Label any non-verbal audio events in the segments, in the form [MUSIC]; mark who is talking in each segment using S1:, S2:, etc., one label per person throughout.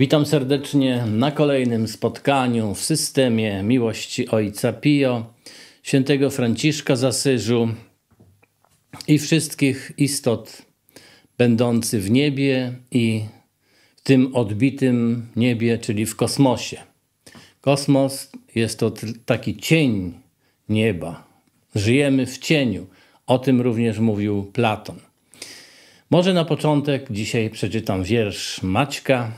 S1: Witam serdecznie na kolejnym spotkaniu w systemie miłości Ojca Pio, świętego Franciszka z Asyżu i wszystkich istot będących w niebie i w tym odbitym niebie, czyli w kosmosie. Kosmos jest to taki cień nieba. Żyjemy w cieniu. O tym również mówił Platon. Może na początek dzisiaj przeczytam wiersz Maćka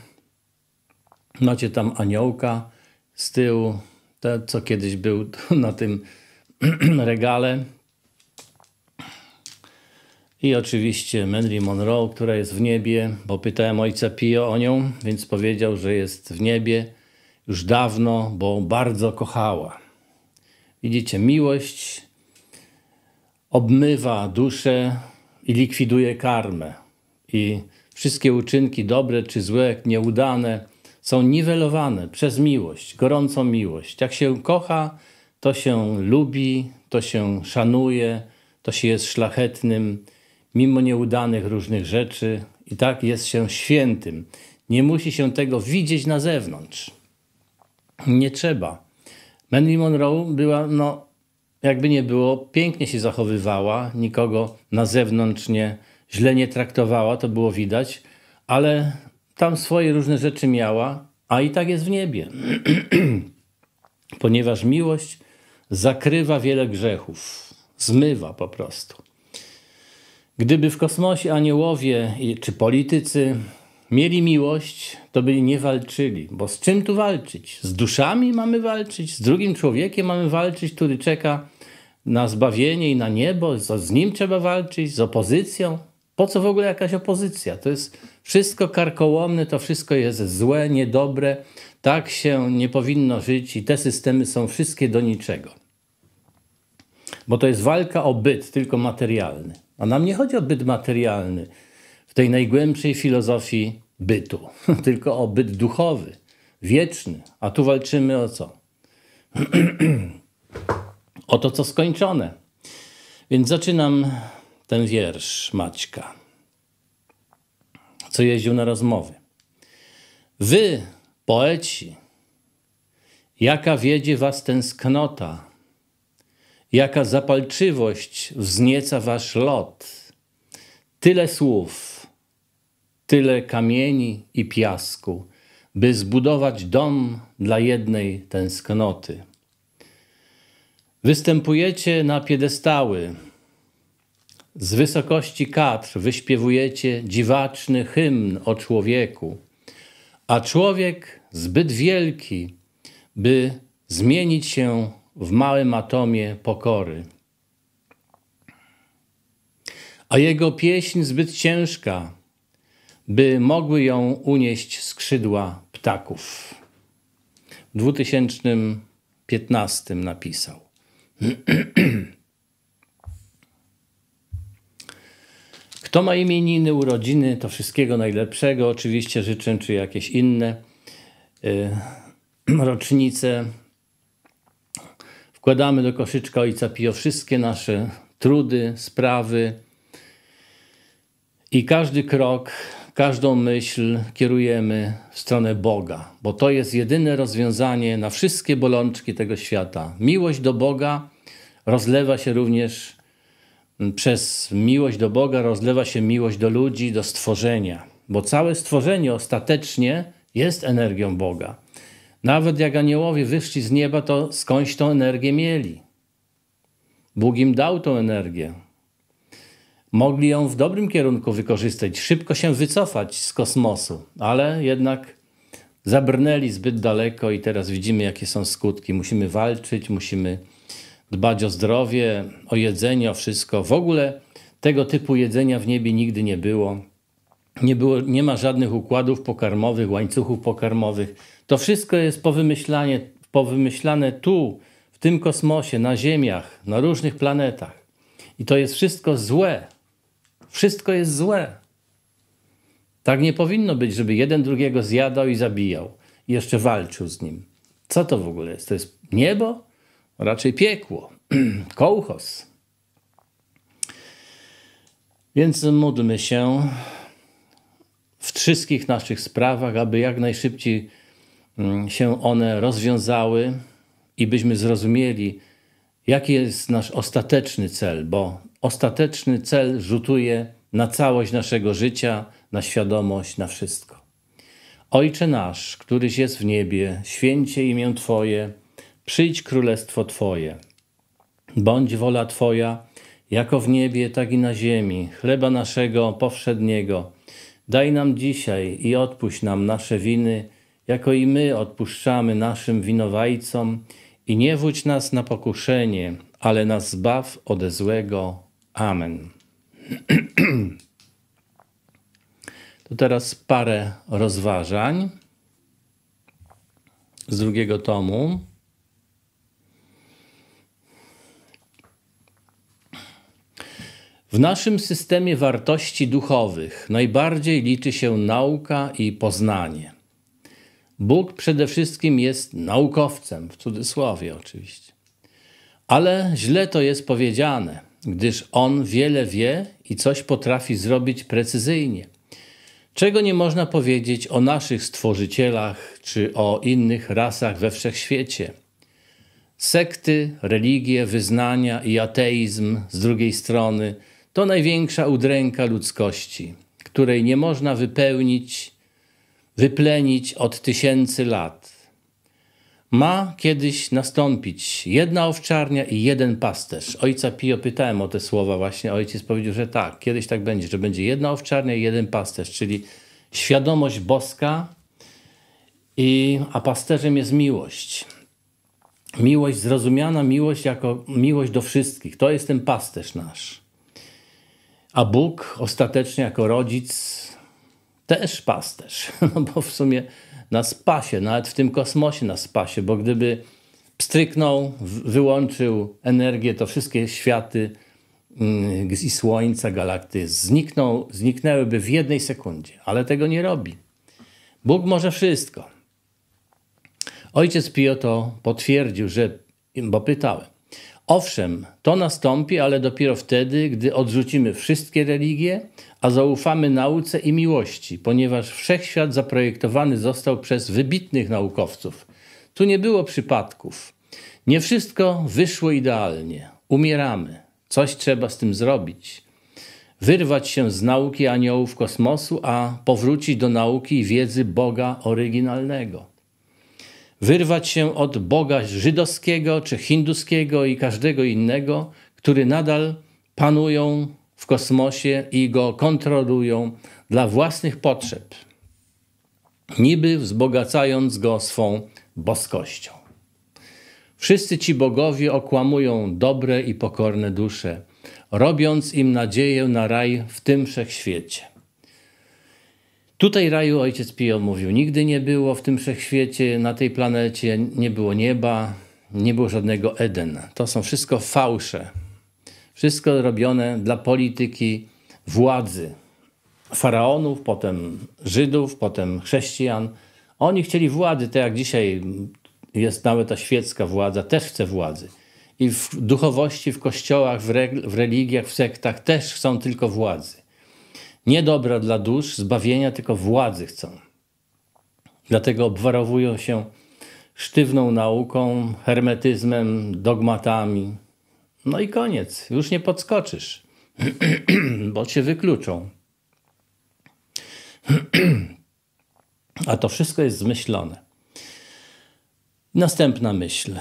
S1: Macie tam aniołka z tyłu, te, co kiedyś był [LAUGHS] na tym [CLEARS THROAT] regale. I oczywiście Henry Monroe, która jest w niebie, bo pytałem ojca Pio o nią, więc powiedział, że jest w niebie już dawno, bo bardzo kochała. Widzicie, miłość obmywa duszę i likwiduje karmę. I wszystkie uczynki, dobre czy złe, nieudane, są niwelowane przez miłość, gorącą miłość. Jak się kocha, to się lubi, to się szanuje, to się jest szlachetnym, mimo nieudanych różnych rzeczy, i tak jest się świętym. Nie musi się tego widzieć na zewnątrz. Nie trzeba. Mandy Monroe była, no, jakby nie było, pięknie się zachowywała, nikogo na zewnątrz nie, źle nie traktowała, to było widać, ale tam swoje różne rzeczy miała, a i tak jest w niebie. [CLEARS THROAT] Ponieważ miłość zakrywa wiele grzechów, zmywa po prostu. Gdyby w kosmosie aniołowie czy politycy mieli miłość, to by nie walczyli. Bo z czym tu walczyć? Z duszami mamy walczyć, z drugim człowiekiem mamy walczyć, który czeka na zbawienie i na niebo, z nim trzeba walczyć, z opozycją. Po co w ogóle jakaś opozycja? To jest wszystko karkołomne, to wszystko jest złe, niedobre, tak się nie powinno żyć i te systemy są wszystkie do niczego. Bo to jest walka o byt, tylko materialny. A nam nie chodzi o byt materialny w tej najgłębszej filozofii bytu, [LAUGHS] tylko o byt duchowy, wieczny. A tu walczymy o co? [CLEARS THROAT] o to, co skończone. Więc zaczynam ten wiersz Maćka, co jeździł na rozmowy. Wy, poeci, jaka wiedzie was tęsknota, jaka zapalczywość wznieca wasz lot. Tyle słów, tyle kamieni i piasku, by zbudować dom dla jednej tęsknoty. Występujecie na piedestały, z wysokości kadr wyśpiewujecie dziwaczny hymn o człowieku, a człowiek zbyt wielki, by zmienić się w małym atomie pokory. A jego pieśń zbyt ciężka, by mogły ją unieść skrzydła ptaków. W 2015 napisał. [CLEARS THROAT] Kto ma imieniny, urodziny, to wszystkiego najlepszego. Oczywiście życzę, czy jakieś inne y, [CLEARS THROAT] rocznice. Wkładamy do koszyczka Ojca Pio wszystkie nasze trudy, sprawy. I każdy krok, każdą myśl kierujemy w stronę Boga, bo to jest jedyne rozwiązanie na wszystkie bolączki tego świata. Miłość do Boga rozlewa się również przez miłość do Boga rozlewa się miłość do ludzi, do stworzenia, bo całe stworzenie ostatecznie jest energią Boga. Nawet jak aniołowie wyszli z nieba, to skądś tą energię mieli. Bóg im dał tą energię. Mogli ją w dobrym kierunku wykorzystać, szybko się wycofać z kosmosu, ale jednak zabrnęli zbyt daleko i teraz widzimy, jakie są skutki. Musimy walczyć, musimy dbać o zdrowie, o jedzenie, o wszystko. W ogóle tego typu jedzenia w niebie nigdy nie było. Nie, było, nie ma żadnych układów pokarmowych, łańcuchów pokarmowych. To wszystko jest powymyślanie, powymyślane tu, w tym kosmosie, na Ziemiach, na różnych planetach. I to jest wszystko złe. Wszystko jest złe. Tak nie powinno być, żeby jeden drugiego zjadał i zabijał. I jeszcze walczył z nim. Co to w ogóle jest? To jest niebo? raczej piekło, [CLEARS THROAT] kołchos. Więc módlmy się w wszystkich naszych sprawach, aby jak najszybciej mm, się one rozwiązały i byśmy zrozumieli, jaki jest nasz ostateczny cel, bo ostateczny cel rzutuje na całość naszego życia, na świadomość, na wszystko. Ojcze nasz, któryś jest w niebie, święcie imię Twoje Przyjdź królestwo Twoje. Bądź wola Twoja, jako w niebie, tak i na ziemi, chleba naszego powszedniego. Daj nam dzisiaj i odpuść nam nasze winy, jako i my odpuszczamy naszym winowajcom. I nie wódź nas na pokuszenie, ale nas zbaw ode złego. Amen. [CLEARS THROAT] To teraz parę rozważań z drugiego tomu. W naszym systemie wartości duchowych najbardziej liczy się nauka i poznanie. Bóg przede wszystkim jest naukowcem, w cudzysłowie oczywiście. Ale źle to jest powiedziane, gdyż On wiele wie i coś potrafi zrobić precyzyjnie, czego nie można powiedzieć o naszych stworzycielach czy o innych rasach we wszechświecie. Sekty, religie, wyznania i ateizm z drugiej strony – to największa udręka ludzkości, której nie można wypełnić, wyplenić od tysięcy lat. Ma kiedyś nastąpić jedna owczarnia i jeden pasterz. Ojca Pio pytałem o te słowa właśnie. Ojciec powiedział, że tak, kiedyś tak będzie, że będzie jedna owczarnia i jeden pasterz, czyli świadomość boska, i, a pasterzem jest miłość. Miłość zrozumiana, miłość jako miłość do wszystkich. To jest ten pasterz nasz. A Bóg ostatecznie jako rodzic też pasterz, [LAUGHS] no bo w sumie na spasie, nawet w tym kosmosie na spasie, bo gdyby pstryknął, wyłączył energię, to wszystkie światy mm, i Słońca, galakty znikną, zniknęłyby w jednej sekundzie, ale tego nie robi. Bóg może wszystko. Ojciec Pio to potwierdził, że, bo pytałem, Owszem, to nastąpi, ale dopiero wtedy, gdy odrzucimy wszystkie religie, a zaufamy nauce i miłości, ponieważ wszechświat zaprojektowany został przez wybitnych naukowców. Tu nie było przypadków. Nie wszystko wyszło idealnie. Umieramy. Coś trzeba z tym zrobić. Wyrwać się z nauki aniołów kosmosu, a powrócić do nauki i wiedzy Boga oryginalnego wyrwać się od Boga żydowskiego czy hinduskiego i każdego innego, który nadal panują w kosmosie i go kontrolują dla własnych potrzeb, niby wzbogacając go swą boskością. Wszyscy ci bogowie okłamują dobre i pokorne dusze, robiąc im nadzieję na raj w tym wszechświecie. Tutaj raju ojciec Pio mówił, nigdy nie było w tym wszechświecie, na tej planecie, nie było nieba, nie było żadnego Eden. To są wszystko fałsze. Wszystko robione dla polityki władzy. Faraonów, potem Żydów, potem chrześcijan. Oni chcieli władzy, tak jak dzisiaj jest nawet ta świecka władza, też chce władzy. I w duchowości, w kościołach, w, w religiach, w sektach też chcą tylko władzy nie dobra dla dusz, zbawienia, tylko władzy chcą. Dlatego obwarowują się sztywną nauką, hermetyzmem, dogmatami. No i koniec, już nie podskoczysz, [CLEARS THROAT] bo cię wykluczą. [CLEARS THROAT] A to wszystko jest zmyślone. Następna myśl.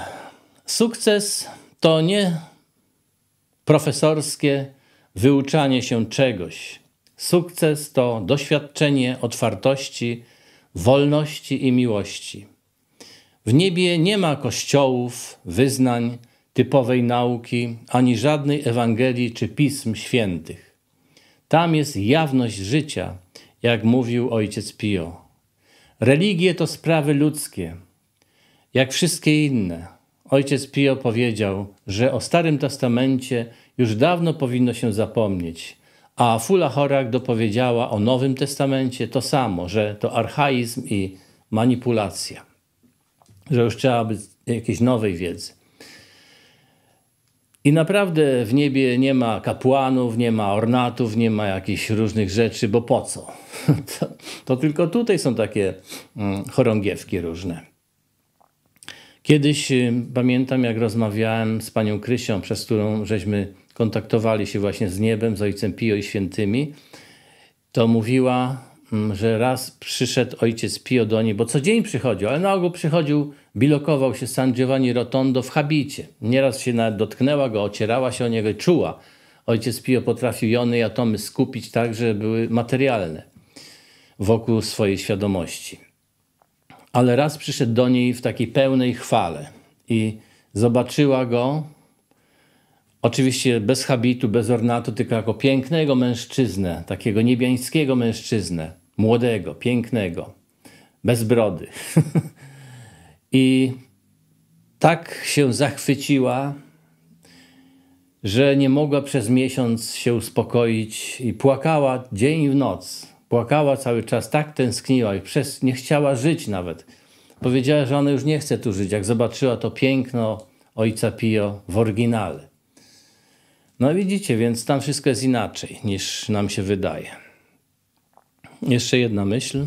S1: Sukces to nie profesorskie wyuczanie się czegoś, Sukces to doświadczenie otwartości, wolności i miłości. W niebie nie ma kościołów, wyznań, typowej nauki, ani żadnej Ewangelii czy pism świętych. Tam jest jawność życia, jak mówił ojciec Pio. Religie to sprawy ludzkie, jak wszystkie inne. Ojciec Pio powiedział, że o Starym Testamencie już dawno powinno się zapomnieć – a Fula Horak dopowiedziała o Nowym Testamencie to samo, że to archaizm i manipulacja, że już trzeba być jakiejś nowej wiedzy. I naprawdę w niebie nie ma kapłanów, nie ma ornatów, nie ma jakichś różnych rzeczy, bo po co? [LAUGHS] To, to tylko tutaj są takie mm, chorągiewki różne. Kiedyś y, pamiętam, jak rozmawiałem z panią Krysią, przez którą żeśmy kontaktowali się właśnie z niebem, z Ojcem Pio i świętymi, to mówiła, mm, że raz przyszedł ojciec Pio do niej, bo co dzień przychodził, ale na ogół przychodził, bilokował się San Giovanni Rotondo w habicie. Nieraz się nawet dotknęła go, ocierała się o niego i czuła. Ojciec Pio potrafił jony i atomy skupić tak, że były materialne wokół swojej świadomości. Ale raz przyszedł do niej w takiej pełnej chwale i zobaczyła go, Oczywiście bez habitu, bez ornatu, tylko jako pięknego mężczyznę, takiego niebiańskiego mężczyznę, młodego, pięknego, bez brody. [LAUGHS] I tak się zachwyciła, że nie mogła przez miesiąc się uspokoić i płakała dzień i w noc. Płakała cały czas, tak tęskniła i przez, nie chciała żyć nawet. Powiedziała, że ona już nie chce tu żyć, jak zobaczyła to piękno ojca Pio w oryginale. No widzicie, więc tam wszystko jest inaczej niż nam się wydaje. Jeszcze jedna myśl.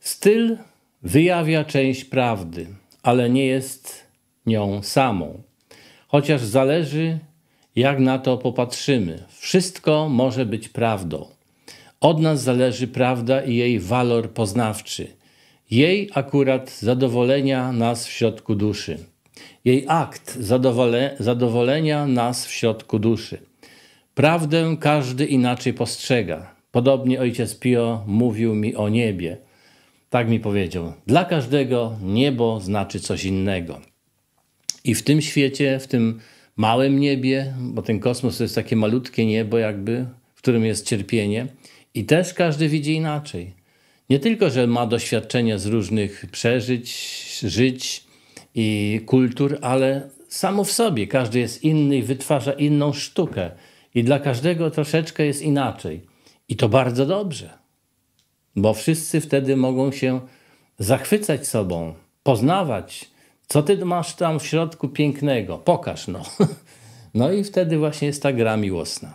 S1: Styl wyjawia część prawdy, ale nie jest nią samą. Chociaż zależy, jak na to popatrzymy. Wszystko może być prawdą. Od nas zależy prawda i jej walor poznawczy. Jej akurat zadowolenia nas w środku duszy jej akt zadowole, zadowolenia nas w środku duszy. Prawdę każdy inaczej postrzega. Podobnie ojciec Pio mówił mi o niebie. Tak mi powiedział: Dla każdego niebo znaczy coś innego. I w tym świecie, w tym małym niebie, bo ten kosmos to jest takie malutkie niebo, jakby, w którym jest cierpienie, i też każdy widzi inaczej. Nie tylko, że ma doświadczenia z różnych przeżyć, żyć, i kultur, ale samo w sobie każdy jest inny i wytwarza inną sztukę. I dla każdego troszeczkę jest inaczej. I to bardzo dobrze, bo wszyscy wtedy mogą się zachwycać sobą, poznawać, co ty masz tam w środku pięknego, pokaż no. [LAUGHS] No i wtedy właśnie jest ta gra miłosna.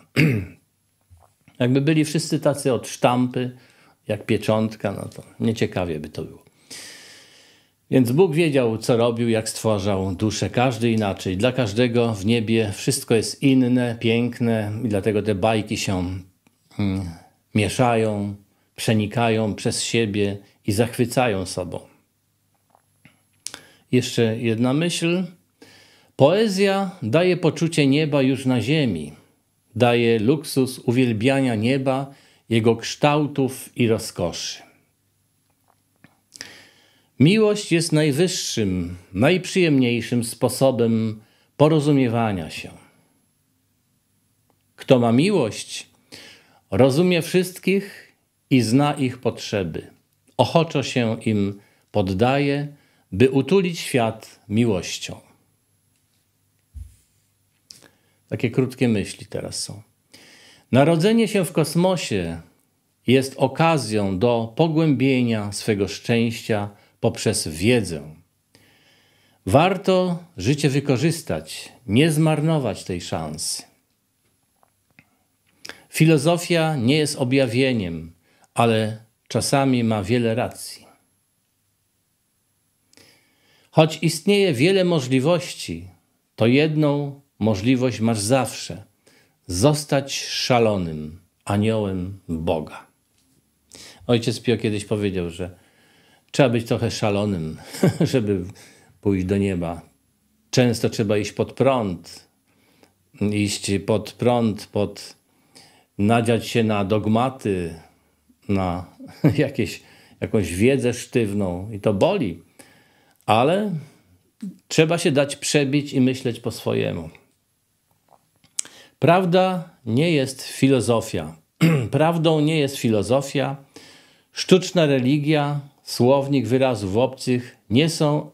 S1: [CLEARS THROAT] Jakby byli wszyscy tacy od sztampy, jak pieczątka, no to nieciekawie by to było. Więc Bóg wiedział, co robił, jak stwarzał duszę, każdy inaczej. Dla każdego w niebie wszystko jest inne, piękne i dlatego te bajki się hmm, mieszają, przenikają przez siebie i zachwycają sobą. Jeszcze jedna myśl. Poezja daje poczucie nieba już na ziemi, daje luksus uwielbiania nieba, jego kształtów i rozkoszy. Miłość jest najwyższym, najprzyjemniejszym sposobem porozumiewania się. Kto ma miłość, rozumie wszystkich i zna ich potrzeby. Ochoczo się im poddaje, by utulić świat miłością. Takie krótkie myśli teraz są. Narodzenie się w kosmosie jest okazją do pogłębienia swego szczęścia poprzez wiedzę. Warto życie wykorzystać, nie zmarnować tej szansy. Filozofia nie jest objawieniem, ale czasami ma wiele racji. Choć istnieje wiele możliwości, to jedną możliwość masz zawsze: zostać szalonym aniołem Boga. Ojciec Pio kiedyś powiedział, że Trzeba być trochę szalonym, [LAUGHS] żeby pójść do nieba. Często trzeba iść pod prąd, iść pod prąd, pod nadziać się na dogmaty, na [LAUGHS] jakieś, jakąś wiedzę sztywną i to boli, ale trzeba się dać przebić i myśleć po swojemu. Prawda nie jest filozofia. [CLEARS THROAT] Prawdą nie jest filozofia. Sztuczna religia słownik wyrazów obcych nie są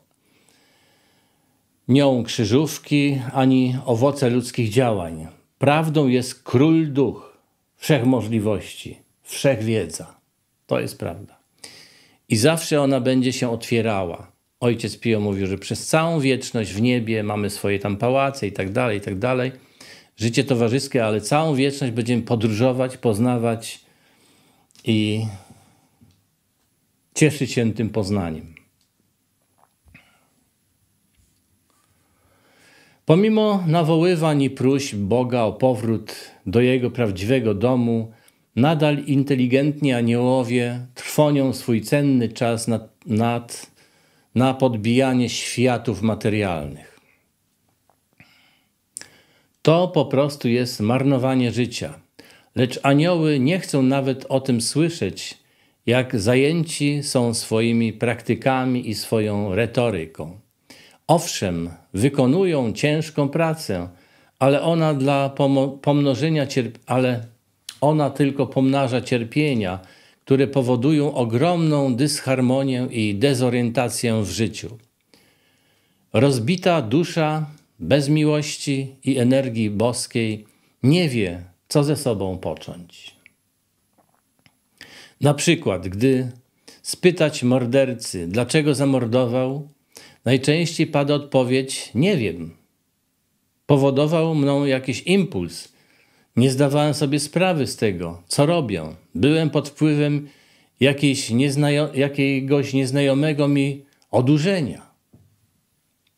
S1: nią krzyżówki ani owoce ludzkich działań. Prawdą jest król duch, wszechmożliwości, wszechwiedza. To jest prawda. I zawsze ona będzie się otwierała. Ojciec Pio mówił, że przez całą wieczność w niebie mamy swoje tam pałace i tak dalej, i tak dalej. Życie towarzyskie, ale całą wieczność będziemy podróżować, poznawać i cieszyć się tym poznaniem. Pomimo nawoływań i próśb Boga o powrót do jego prawdziwego domu, nadal inteligentni aniołowie trwonią swój cenny czas nad, nad, na podbijanie światów materialnych. To po prostu jest marnowanie życia, lecz anioły nie chcą nawet o tym słyszeć jak zajęci są swoimi praktykami i swoją retoryką. Owszem, wykonują ciężką pracę, ale ona dla pomnożenia ale ona tylko pomnaża cierpienia, które powodują ogromną dysharmonię i dezorientację w życiu. Rozbita dusza bez miłości i energii boskiej nie wie, co ze sobą począć. Na przykład, gdy spytać mordercy, dlaczego zamordował, najczęściej pada odpowiedź: Nie wiem. Powodował mną jakiś impuls. Nie zdawałem sobie sprawy z tego, co robią. Byłem pod wpływem jakiejś nieznajo jakiegoś nieznajomego mi odurzenia.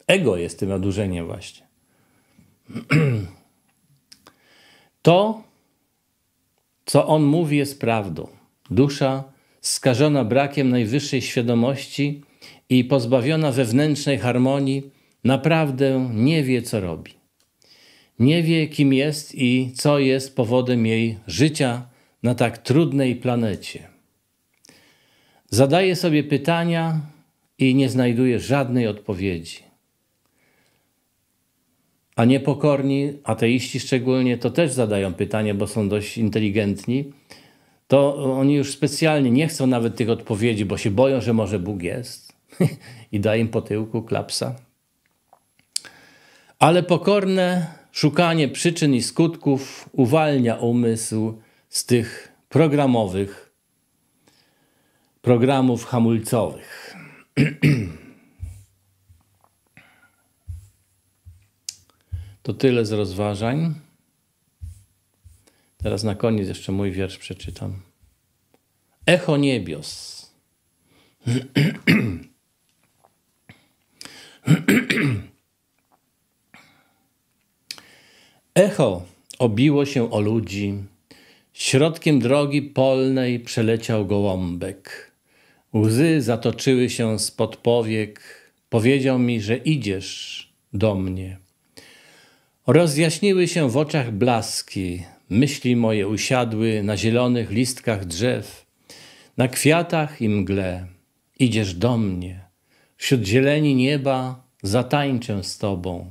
S1: Ego jest tym odurzeniem, właśnie. [CLEARS THROAT] To, co on mówi, jest prawdą. Dusza skażona brakiem najwyższej świadomości i pozbawiona wewnętrznej harmonii, naprawdę nie wie, co robi. Nie wie, kim jest i co jest powodem jej życia na tak trudnej planecie. Zadaje sobie pytania i nie znajduje żadnej odpowiedzi. A niepokorni, ateiści szczególnie, to też zadają pytanie, bo są dość inteligentni to oni już specjalnie nie chcą nawet tych odpowiedzi, bo się boją, że może Bóg jest [LAUGHS] i da im po tyłku klapsa. Ale pokorne szukanie przyczyn i skutków uwalnia umysł z tych programowych programów hamulcowych. [CLEARS THROAT] To tyle z rozważań. Teraz na koniec jeszcze mój wiersz przeczytam. Echo niebios. Echo obiło się o ludzi. Środkiem drogi polnej przeleciał gołąbek. Łzy zatoczyły się spod powiek. Powiedział mi, że idziesz do mnie. Rozjaśniły się w oczach blaski, Myśli moje usiadły na zielonych listkach drzew, na kwiatach i mgle. Idziesz do mnie, wśród zieleni nieba zatańczę z tobą.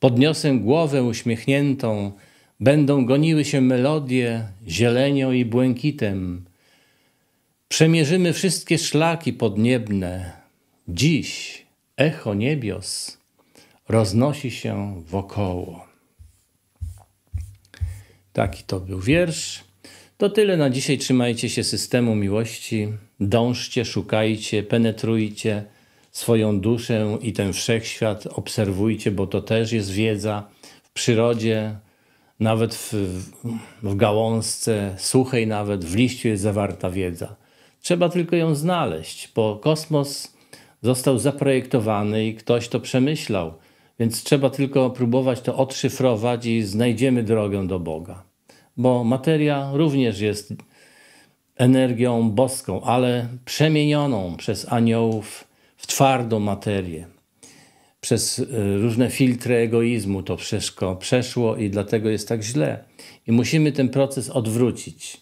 S1: Podniosę głowę uśmiechniętą, będą goniły się melodie zielenią i błękitem. Przemierzymy wszystkie szlaki podniebne. Dziś echo niebios roznosi się wokoło. Taki to był wiersz. To tyle na dzisiaj. Trzymajcie się systemu miłości. Dążcie, szukajcie, penetrujcie swoją duszę i ten wszechświat. Obserwujcie, bo to też jest wiedza w przyrodzie, nawet w, w gałązce suchej, nawet w liściu jest zawarta wiedza. Trzeba tylko ją znaleźć, bo kosmos został zaprojektowany i ktoś to przemyślał. Więc trzeba tylko próbować to odszyfrować i znajdziemy drogę do Boga. Bo materia również jest energią boską, ale przemienioną przez aniołów w twardą materię. Przez y, różne filtry egoizmu to wszystko przeszło i dlatego jest tak źle. I musimy ten proces odwrócić.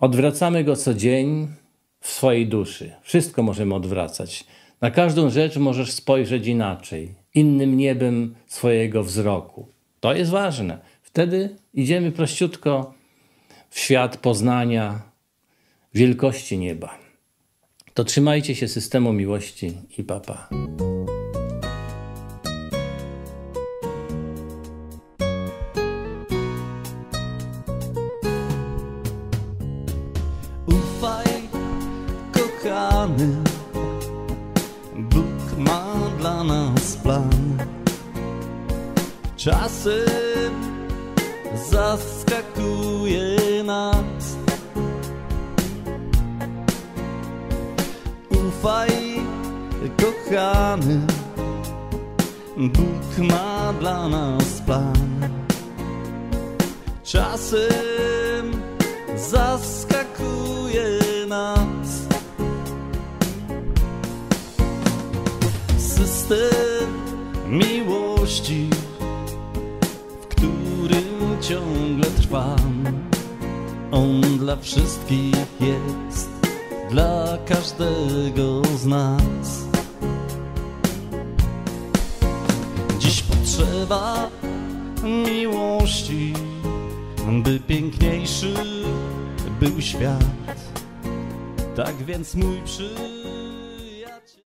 S1: Odwracamy go co dzień w swojej duszy. Wszystko możemy odwracać. Na każdą rzecz możesz spojrzeć inaczej innym niebem swojego wzroku. To jest ważne. Wtedy idziemy prościutko w świat poznania wielkości nieba. To trzymajcie się systemu miłości i papa. Pa. czasem zaskakuje nas. System miłości, w którym ciągle trwam, on dla wszystkich jest, dla każdego z nas. Dziś potrzeba miłości by piękniejszy był świat. Tak więc mój przyjaciel.